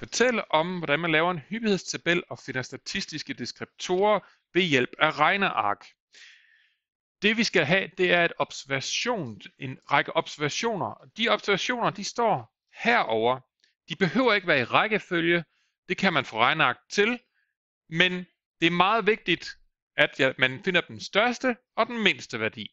Fortælle om, hvordan man laver en hyppighedstabel og finder statistiske deskriptorer ved hjælp af regneark. Det vi skal have, det er et observation, en række observationer. De observationer, de står herover. De behøver ikke være i rækkefølge. Det kan man få regneark til. Men det er meget vigtigt, at man finder den største og den mindste værdi.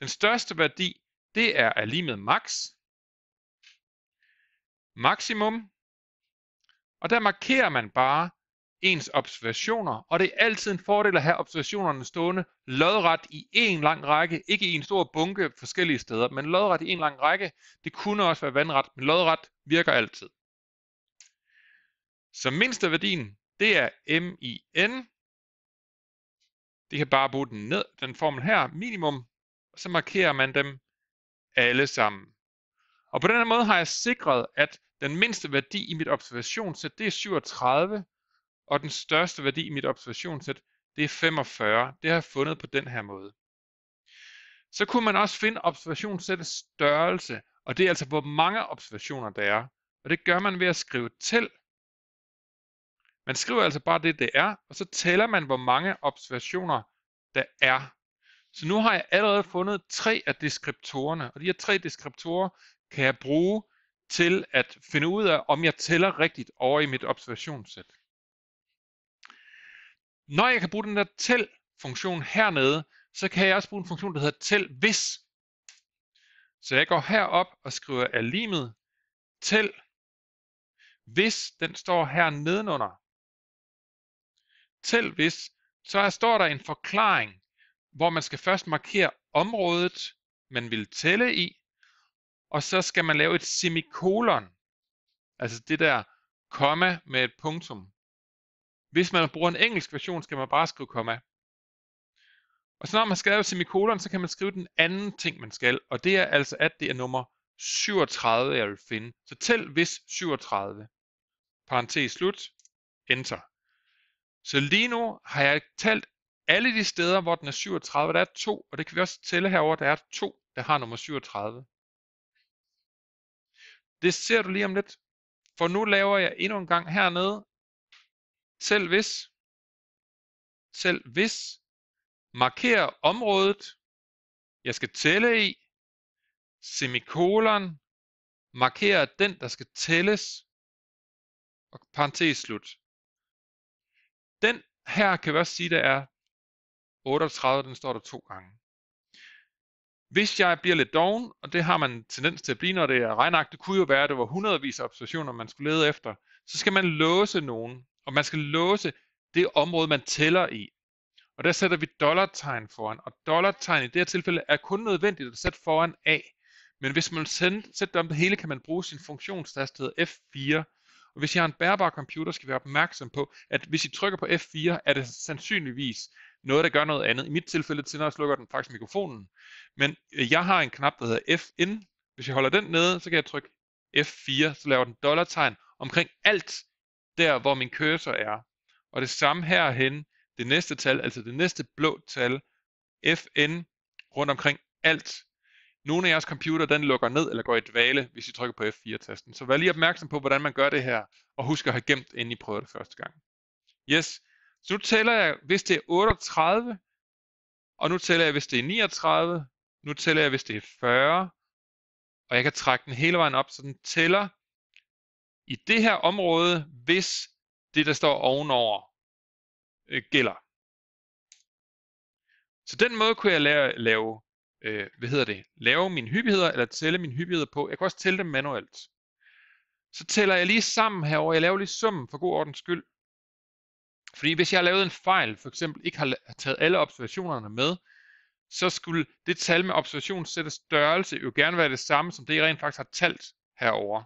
Den største værdi, det er er lige med max. Maximum, og der markerer man bare ens observationer, og det er altid en fordel at have observationerne stående lodret i en lang række, ikke i en stor bunke forskellige steder, men lodret i en lang række. Det kunne også være vandret, men lodret virker altid. Så mindsteværdien, det er MIN. Det kan bare bruge den ned, den formel her, minimum, og så markerer man dem alle sammen. Og på den her måde har jeg sikret, at den mindste værdi i mit observationssæt, det er 37, og den største værdi i mit observationssæt, det er 45. Det har jeg fundet på den her måde. Så kunne man også finde observationssættets størrelse, og det er altså, hvor mange observationer der er. Og det gør man ved at skrive til. Man skriver altså bare det, det er, og så tæller man, hvor mange observationer der er. Så nu har jeg allerede fundet tre af deskriptorerne, og de her tre deskriptorer kan jeg bruge til at finde ud af, om jeg tæller rigtigt over i mit observationssæt. Når jeg kan bruge den der tæl-funktion hernede, så kan jeg også bruge en funktion, der hedder tæl hvis. Så jeg går herop og skriver er limet tæl hvis, den står her nedenunder. Tæl hvis, så står der en forklaring hvor man skal først markere området, man vil tælle i, og så skal man lave et semikolon, altså det der komma med et punktum. Hvis man bruger en engelsk version, skal man bare skrive komma. Og så når man skal lave semikolon, så kan man skrive den anden ting, man skal, og det er altså, at det er nummer 37, jeg vil finde. Så tæl hvis 37. Parentes slut. Enter. Så lige nu har jeg talt alle de steder, hvor den er 37, der er to, og det kan vi også tælle herover, der er to, der har nummer 37. Det ser du lige om lidt, for nu laver jeg endnu en gang hernede, selv hvis, selv hvis, markerer området, jeg skal tælle i, semikolon, markerer den, der skal tælles, og parentes slut. Den her kan vi også sige, der er 38, den står der to gange. Hvis jeg bliver lidt doven, og det har man tendens til at blive, når det er regnagt, det kunne jo være, at det var hundredvis af observationer, man skulle lede efter, så skal man låse nogen, og man skal låse det område, man tæller i. Og der sætter vi dollartegn foran, og dollartegn i det her tilfælde er kun nødvendigt at sætte foran A. Men hvis man sætter dem det hele, kan man bruge sin funktionstast, F4. Og hvis jeg har en bærbar computer, skal vi være opmærksom på, at hvis I trykker på F4, er det sandsynligvis noget, der gør noget andet. I mit tilfælde, tænder og slukker den faktisk mikrofonen. Men øh, jeg har en knap, der hedder FN. Hvis jeg holder den nede, så kan jeg trykke F4, så laver den dollartegn omkring alt der, hvor min cursor er. Og det samme herhen, det næste tal, altså det næste blå tal, FN, rundt omkring alt. Nogle af jeres computer, den lukker ned eller går i dvale, hvis I trykker på F4-tasten. Så vær lige opmærksom på, hvordan man gør det her, og husk at have gemt, inden I prøver det første gang. Yes, så nu tæller jeg, hvis det er 38, og nu tæller jeg, hvis det er 39, nu tæller jeg, hvis det er 40, og jeg kan trække den hele vejen op, så den tæller i det her område, hvis det, der står ovenover, øh, gælder. Så den måde kunne jeg lave, lave øh, hvad hedder det, lave mine hyppigheder, eller tælle mine hyppigheder på. Jeg kan også tælle dem manuelt. Så tæller jeg lige sammen herover. jeg laver lige summen for god ordens skyld. Fordi hvis jeg har lavet en fejl, for eksempel ikke har taget alle observationerne med, så skulle det tal med observationssættets størrelse jo gerne være det samme, som det jeg rent faktisk har talt herover.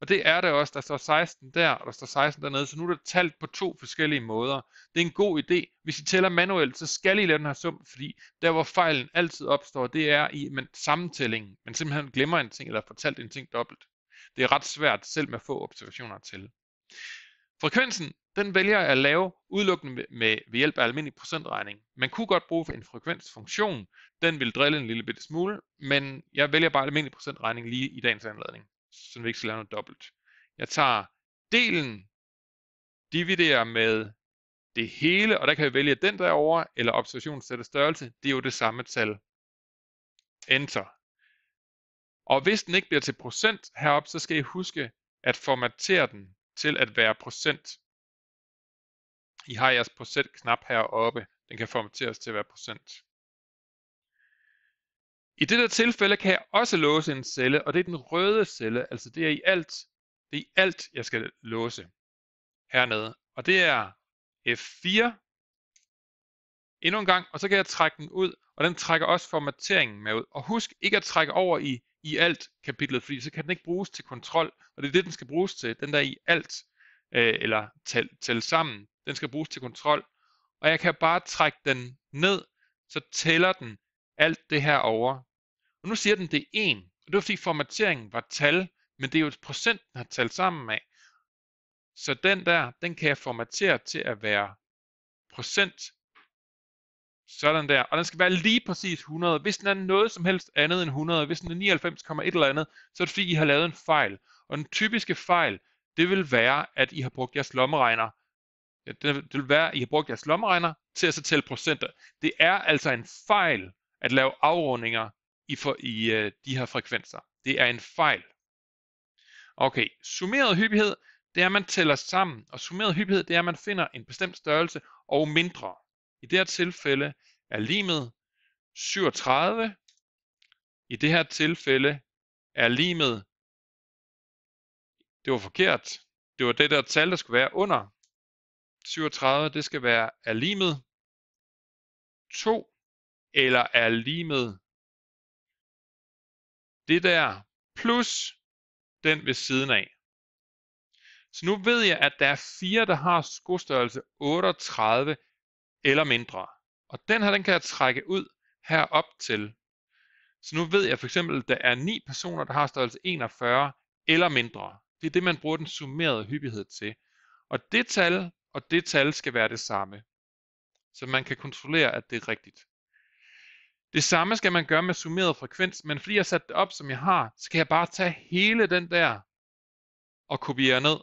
Og det er det også. Der står 16 der, og der står 16 dernede, så nu er det talt på to forskellige måder. Det er en god idé. Hvis I tæller manuelt, så skal I lave den her sum, fordi der hvor fejlen altid opstår, det er i men, sammentællingen. Man simpelthen glemmer en ting, eller har talt en ting dobbelt. Det er ret svært, selv med få observationer til. Frekvensen den vælger jeg at lave udelukkende med, med, ved hjælp af almindelig procentregning. Man kunne godt bruge en frekvensfunktion, den vil drille en lille bitte smule, men jeg vælger bare almindelig procentregning lige i dagens anledning, så vi ikke skal lave noget dobbelt. Jeg tager delen, dividerer med det hele, og der kan jeg vælge den derovre, eller observationssættet størrelse, det er jo det samme tal. Enter. Og hvis den ikke bliver til procent heroppe, så skal I huske at formatere den til at være procent. I har jeres procentknap heroppe. Den kan formateres til at være procent. I det der tilfælde kan jeg også låse en celle, og det er den røde celle, altså det er i alt, det er i alt, jeg skal låse hernede. Og det er F4, endnu en gang, og så kan jeg trække den ud, og den trækker også formateringen med ud. Og husk ikke at trække over i, i alt kapitlet, fordi så kan den ikke bruges til kontrol, og det er det, den skal bruges til, den der i alt, øh, eller tæl, tæl sammen. Den skal bruges til kontrol. Og jeg kan bare trække den ned, så tæller den alt det her over. Og nu siger den, det er 1. Og det var fordi formateringen var tal, men det er jo et procent, den har talt sammen med. Så den der, den kan jeg formatere til at være procent. Sådan der. Og den skal være lige præcis 100. Hvis den er noget som helst andet end 100, hvis den er 99,1 eller andet, så er det fordi, I har lavet en fejl. Og den typiske fejl, det vil være, at I har brugt jeres lommeregner det, det vil være, at I har brugt jeres lommeregner til at så tælle procenter. Det er altså en fejl at lave afrundinger i, for, i øh, de her frekvenser. Det er en fejl. Okay, summeret hyppighed, det er, at man tæller sammen, og summeret hyppighed, det er, at man finder en bestemt størrelse og mindre. I det her tilfælde er limet 37. I det her tilfælde er limet, det var forkert, det var det der tal, der skulle være under 37, det skal være, er limet 2, eller er limet det der, plus den ved siden af. Så nu ved jeg, at der er fire, der har skostørrelse 38 eller mindre. Og den her, den kan jeg trække ud herop til. Så nu ved jeg for eksempel, at der er ni personer, der har størrelse 41 eller mindre. Det er det, man bruger den summerede hyppighed til. Og det tal, og det tal skal være det samme. Så man kan kontrollere, at det er rigtigt. Det samme skal man gøre med summeret frekvens, men fordi jeg har sat det op, som jeg har, så kan jeg bare tage hele den der og kopiere ned.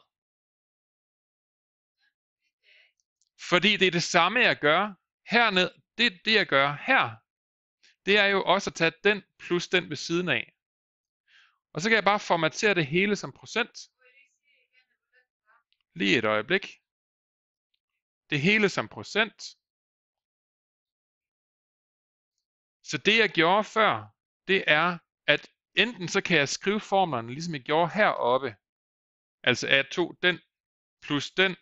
Fordi det er det samme, jeg gør herned. Det, det jeg gør her, det er jo også at tage den plus den ved siden af. Og så kan jeg bare formatere det hele som procent. Lige et øjeblik det hele som procent. Så det jeg gjorde før, det er, at enten så kan jeg skrive formlerne, ligesom jeg gjorde heroppe, altså A2 den plus den,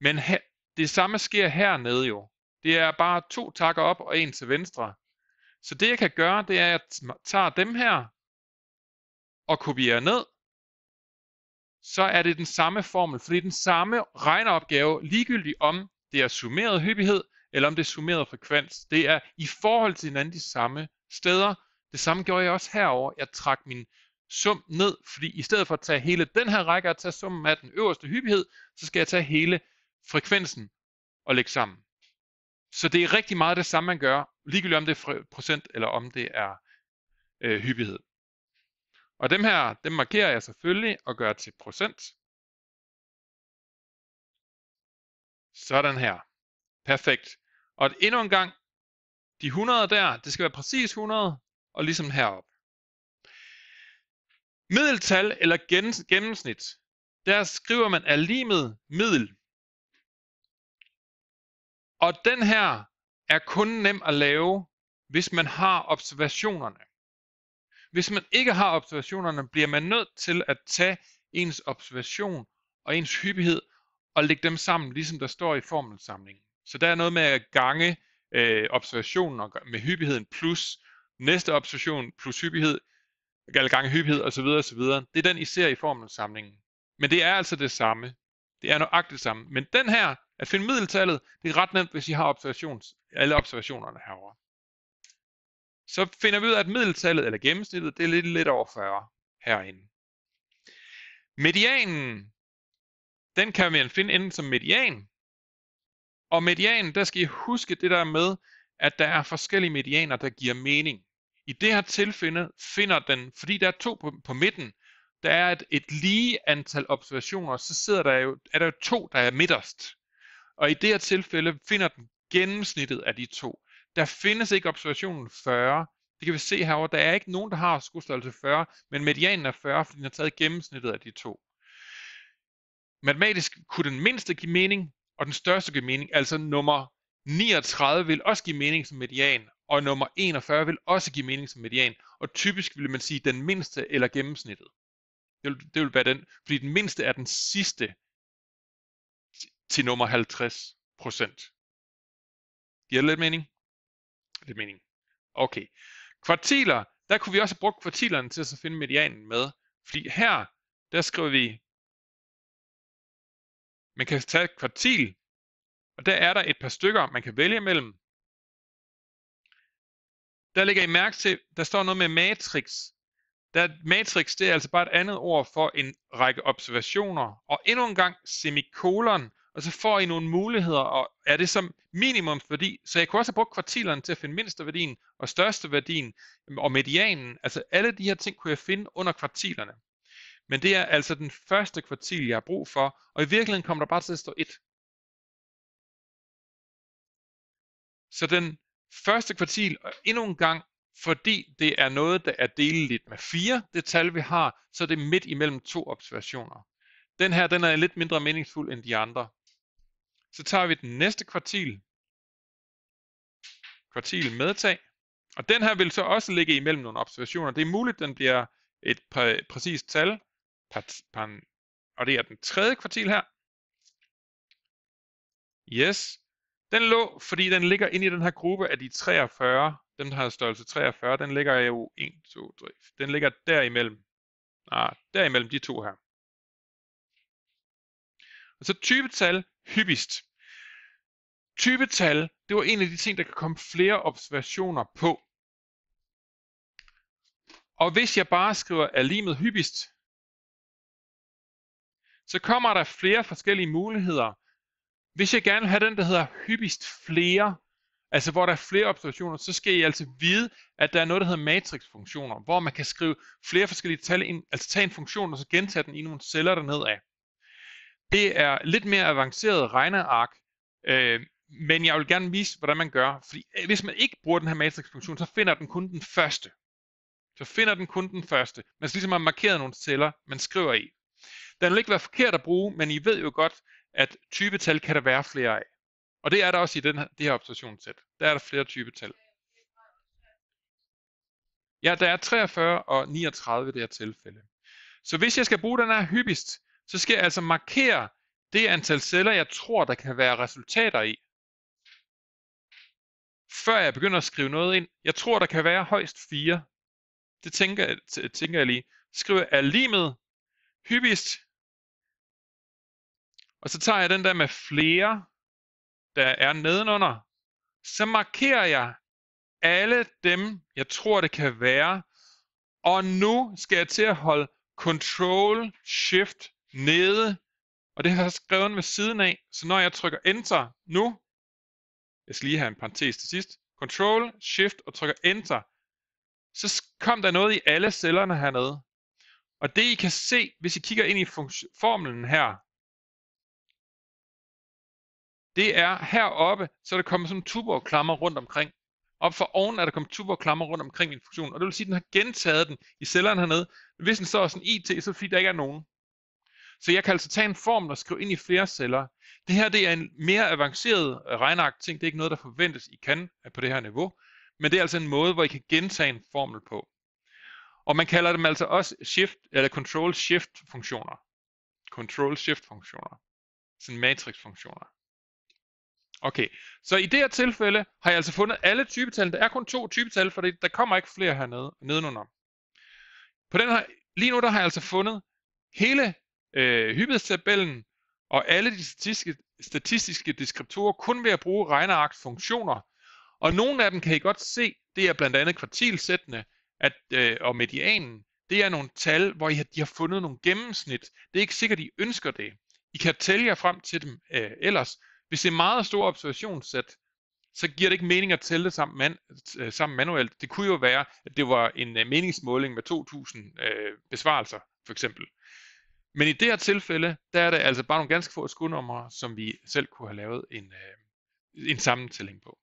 men her, det samme sker hernede jo. Det er bare to takker op og en til venstre. Så det jeg kan gøre, det er, at jeg tager dem her og kopierer ned, så er det den samme formel, for den samme regneopgave, ligegyldigt om det er summeret hyppighed, eller om det er summeret frekvens. Det er i forhold til hinanden de samme steder. Det samme gjorde jeg også herover. Jeg trak min sum ned, fordi i stedet for at tage hele den her række og tage summen af den øverste hyppighed, så skal jeg tage hele frekvensen og lægge sammen. Så det er rigtig meget det samme, man gør, ligegyldigt om det er procent eller om det er øh, hyppighed. Og dem her, dem markerer jeg selvfølgelig og gør til procent. Sådan her. Perfekt. Og endnu en gang, de 100 der, det skal være præcis 100, og ligesom herop. Middeltal eller gennemsnit, der skriver man af middel. Og den her er kun nem at lave, hvis man har observationerne. Hvis man ikke har observationerne, bliver man nødt til at tage ens observation og ens hyppighed og lægge dem sammen, ligesom der står i formelsamlingen. Så der er noget med at gange øh, observationen og med hyppigheden plus næste observation plus hyppighed, eller gange hyppighed osv. osv. Det er den, I ser i formelsamlingen. Men det er altså det samme. Det er nøjagtigt det samme. Men den her, at finde middeltallet, det er ret nemt, hvis I har observations, alle observationerne herover så finder vi ud af, at middeltallet eller gennemsnittet, det er lidt, lidt over 40 herinde. Medianen, den kan man finde enten som median, og medianen, der skal I huske det der med, at der er forskellige medianer, der giver mening. I det her tilfælde finder den, fordi der er to på, på midten, der er et, et lige antal observationer, så sidder der jo, er der jo to, der er midterst. Og i det her tilfælde finder den gennemsnittet af de to. Der findes ikke observationen 40. Det kan vi se herover. Der er ikke nogen, der har skostørrelse 40, men medianen er 40, fordi den har taget gennemsnittet af de to. Matematisk kunne den mindste give mening, og den største give mening, altså nummer 39 vil også give mening som median, og nummer 41 vil også give mening som median, og typisk vil man sige den mindste eller gennemsnittet. Det vil, det vil være den, fordi den mindste er den sidste til nummer 50 procent. Giver det lidt mening? Det er meningen. Okay. Kvartiler, der kunne vi også have brugt kvartilerne til at så finde medianen med. Fordi her, der skriver vi, man kan tage et kvartil, og der er der et par stykker, man kan vælge imellem. Der ligger I mærke til, der står noget med matrix. Der, matrix, det er altså bare et andet ord for en række observationer. Og endnu en gang semikolon, og så får I nogle muligheder, og er det som minimum værdi, så jeg kunne også have brugt kvartilerne til at finde mindsteværdien og største værdien øhm, og medianen, altså alle de her ting kunne jeg finde under kvartilerne. Men det er altså den første kvartil, jeg har brug for, og i virkeligheden kommer der bare til at stå 1. Så den første kvartil, og endnu en gang, fordi det er noget, der er deleligt med 4, det tal vi har, så er det midt imellem to observationer. Den her, den er lidt mindre meningsfuld end de andre. Så tager vi den næste kvartil, kvartil medtag, og den her vil så også ligge imellem nogle observationer. Det er muligt, den bliver et præ præcist tal, og det er den tredje kvartil her. Yes. Den lå, fordi den ligger inde i den her gruppe af de 43, Den her har størrelse 43, den ligger jo 1, 2, 3, den ligger derimellem. Ah, derimellem de to her. Og så typetal hyppigst tal, det var en af de ting, der kan komme flere observationer på. Og hvis jeg bare skriver, er limet hyppigst, så kommer der flere forskellige muligheder. Hvis jeg gerne vil have den, der hedder hyppigst flere, altså hvor der er flere observationer, så skal I altså vide, at der er noget, der hedder matrixfunktioner, hvor man kan skrive flere forskellige tal ind, altså tage en funktion og så gentage den i nogle celler dernede af. Det er lidt mere avanceret regneark, øh, men jeg vil gerne vise, hvordan man gør. Fordi øh, hvis man ikke bruger den her matrixfunktion, så finder den kun den første. Så finder den kun den første. Man skal ligesom have markeret nogle celler, man skriver i. Den vil ikke være forkert at bruge, men I ved jo godt, at typetal kan der være flere af. Og det er der også i den her, det her observationssæt. Der er der flere typetal. Ja, der er 43 og 39 i det her tilfælde. Så hvis jeg skal bruge den her hyppigst, så skal jeg altså markere det antal celler, jeg tror, der kan være resultater i før jeg begynder at skrive noget ind. Jeg tror, der kan være højst fire. Det tænker jeg, tænker jeg lige. Skriver, lige med hyppigst? Og så tager jeg den der med flere, der er nedenunder. Så markerer jeg alle dem, jeg tror, det kan være. Og nu skal jeg til at holde Control Shift nede. Og det har jeg skrevet ved siden af. Så når jeg trykker Enter nu, jeg skal lige have en parentes til sidst, Control, Shift og trykker Enter, så kom der noget i alle cellerne hernede. Og det I kan se, hvis I kigger ind i formlen her, det er heroppe, så er der kommet sådan tuborgklammer rundt omkring. Op for oven er der kommet tuborgklammer rundt omkring min funktion, og det vil sige, at den har gentaget den i cellerne hernede. Hvis den så er sådan IT, så er det fordi, der ikke er nogen. Så jeg kan altså tage en formel og skrive ind i flere celler. Det her det er en mere avanceret øh, regneark ting. Det er ikke noget, der forventes, I kan øh, på det her niveau. Men det er altså en måde, hvor I kan gentage en formel på. Og man kalder dem altså også shift, eller control shift funktioner. Control shift funktioner. Sådan matrix funktioner. Okay, så i det her tilfælde har jeg altså fundet alle typetal. Der er kun to typetal, for der kommer ikke flere hernede nedenunder. På den her, lige nu der har jeg altså fundet hele øh, hyppighedstabellen og alle de statistiske, statistiske deskriptorer kun ved at bruge regnearkfunktioner. og nogle af dem kan I godt se, det er blandt andet kvartilsættene at, øh, og medianen, det er nogle tal, hvor I har, de har fundet nogle gennemsnit. Det er ikke sikkert, I ønsker det. I kan tælle jer frem til dem øh, ellers. Hvis det er meget store observationssæt, så giver det ikke mening at tælle det sammen, man, øh, sammen manuelt. Det kunne jo være, at det var en øh, meningsmåling med 2.000 øh, besvarelser, for eksempel. Men i det her tilfælde, der er det altså bare nogle ganske få skudnumre, som vi selv kunne have lavet en, øh, en sammentælling på.